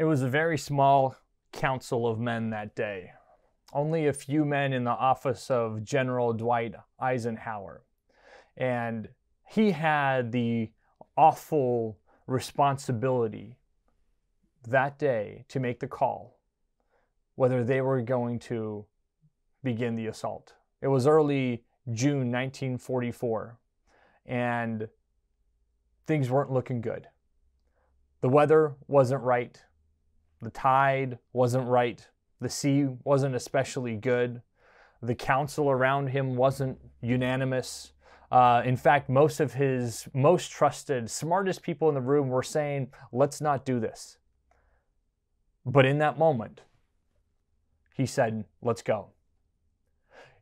It was a very small council of men that day, only a few men in the office of General Dwight Eisenhower. And he had the awful responsibility that day to make the call whether they were going to begin the assault. It was early June 1944, and things weren't looking good. The weather wasn't right. The tide wasn't right. The sea wasn't especially good. The council around him wasn't unanimous. Uh, in fact, most of his most trusted, smartest people in the room were saying, let's not do this. But in that moment, he said, let's go.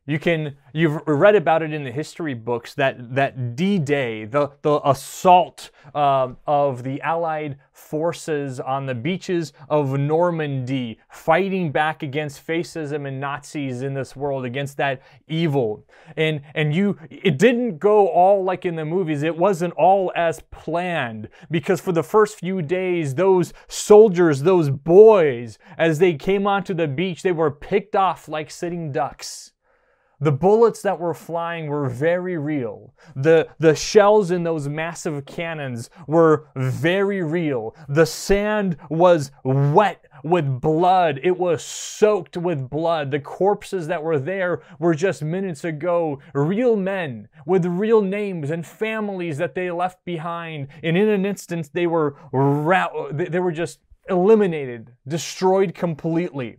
You can you've read about it in the history books that that D-Day, the the assault um, of the Allied forces on the beaches of Normandy, fighting back against fascism and Nazis in this world, against that evil. And and you it didn't go all like in the movies. It wasn't all as planned because for the first few days, those soldiers, those boys, as they came onto the beach, they were picked off like sitting ducks. The bullets that were flying were very real. The, the shells in those massive cannons were very real. The sand was wet with blood. It was soaked with blood. The corpses that were there were just minutes ago real men with real names and families that they left behind. And in an instant, they were, ra- they were just eliminated, destroyed completely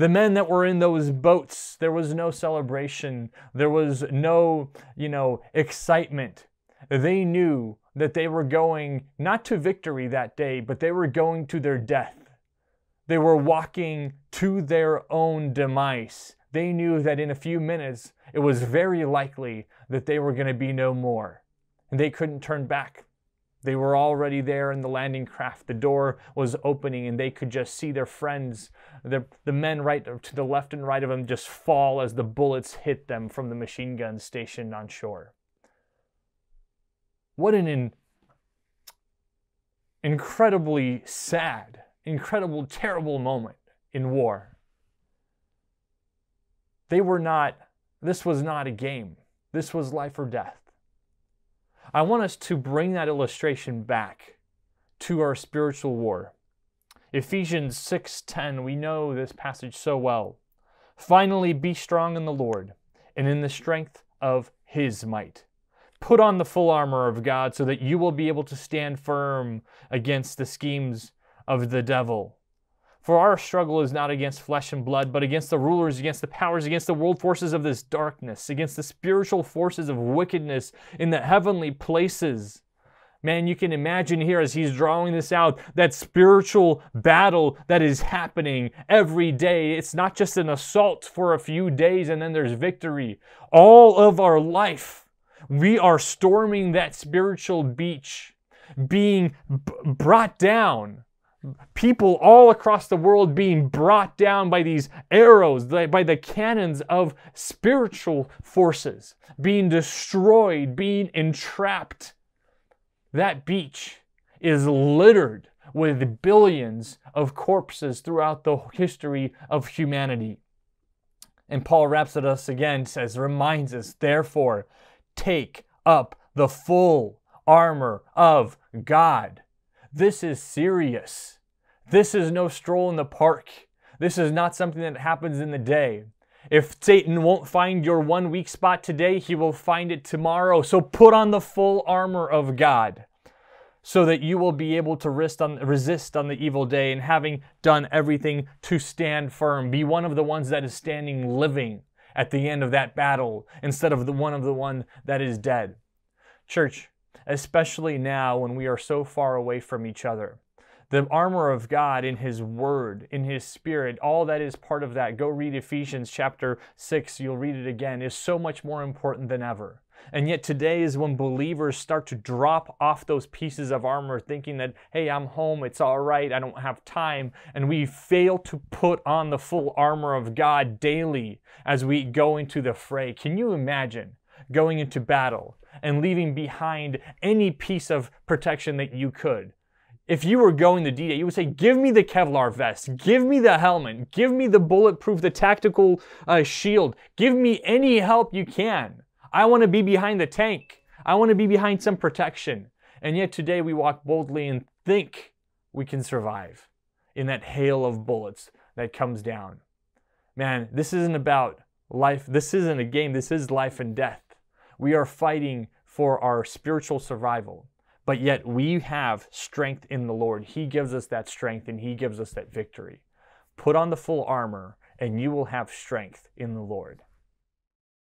the men that were in those boats, there was no celebration. There was no, you know, excitement. They knew that they were going not to victory that day, but they were going to their death. They were walking to their own demise. They knew that in a few minutes, it was very likely that they were going to be no more. And they couldn't turn back. They were already there in the landing craft. The door was opening and they could just see their friends, the the men right to the left and right of them just fall as the bullets hit them from the machine guns stationed on shore. What an in, incredibly sad, incredible, terrible moment in war. They were not, this was not a game. This was life or death. I want us to bring that illustration back to our spiritual war. Ephesians 6:10, we know this passage so well. Finally be strong in the Lord and in the strength of his might. Put on the full armor of God so that you will be able to stand firm against the schemes of the devil. For our struggle is not against flesh and blood, but against the rulers, against the powers, against the world forces of this darkness, against the spiritual forces of wickedness in the heavenly places. Man, you can imagine here as he's drawing this out that spiritual battle that is happening every day. It's not just an assault for a few days and then there's victory. All of our life, we are storming that spiritual beach, being b- brought down people all across the world being brought down by these arrows, by the cannons of spiritual forces, being destroyed, being entrapped. That beach is littered with billions of corpses throughout the history of humanity. And Paul wraps it us again, says, reminds us, therefore, take up the full armor of God this is serious. This is no stroll in the park. This is not something that happens in the day. If Satan won't find your one weak spot today, he will find it tomorrow. So put on the full armor of God so that you will be able to resist on, the evil day and having done everything to stand firm. Be one of the ones that is standing living at the end of that battle instead of the one of the one that is dead. Church, especially now when we are so far away from each other. The armor of God in His Word, in His Spirit, all that is part of that. Go read Ephesians chapter 6, you'll read it again, is so much more important than ever. And yet today is when believers start to drop off those pieces of armor, thinking that, hey, I'm home, it's all right, I don't have time. And we fail to put on the full armor of God daily as we go into the fray. Can you imagine going into battle and leaving behind any piece of protection that you could. If you were going to D-Day, you would say, give me the Kevlar vest, give me the helmet, give me the bulletproof, the tactical uh, shield, give me any help you can. I want to be behind the tank. I want to be behind some protection. And yet today we walk boldly and think we can survive in that hail of bullets that comes down. Man, this isn't about life. This isn't a game. This is life and death. We are fighting for our spiritual survival, but yet we have strength in the Lord. He gives us that strength and He gives us that victory. Put on the full armor, and you will have strength in the Lord.